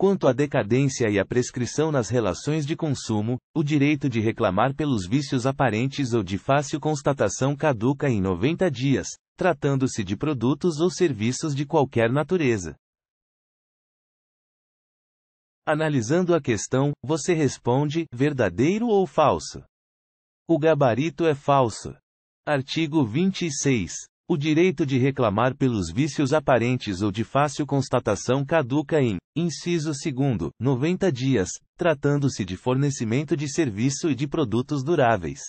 Quanto à decadência e à prescrição nas relações de consumo, o direito de reclamar pelos vícios aparentes ou de fácil constatação caduca em 90 dias, tratando-se de produtos ou serviços de qualquer natureza. Analisando a questão, você responde: verdadeiro ou falso? O gabarito é falso. Artigo 26. O direito de reclamar pelos vícios aparentes ou de fácil constatação caduca em, inciso 2, 90 dias, tratando-se de fornecimento de serviço e de produtos duráveis.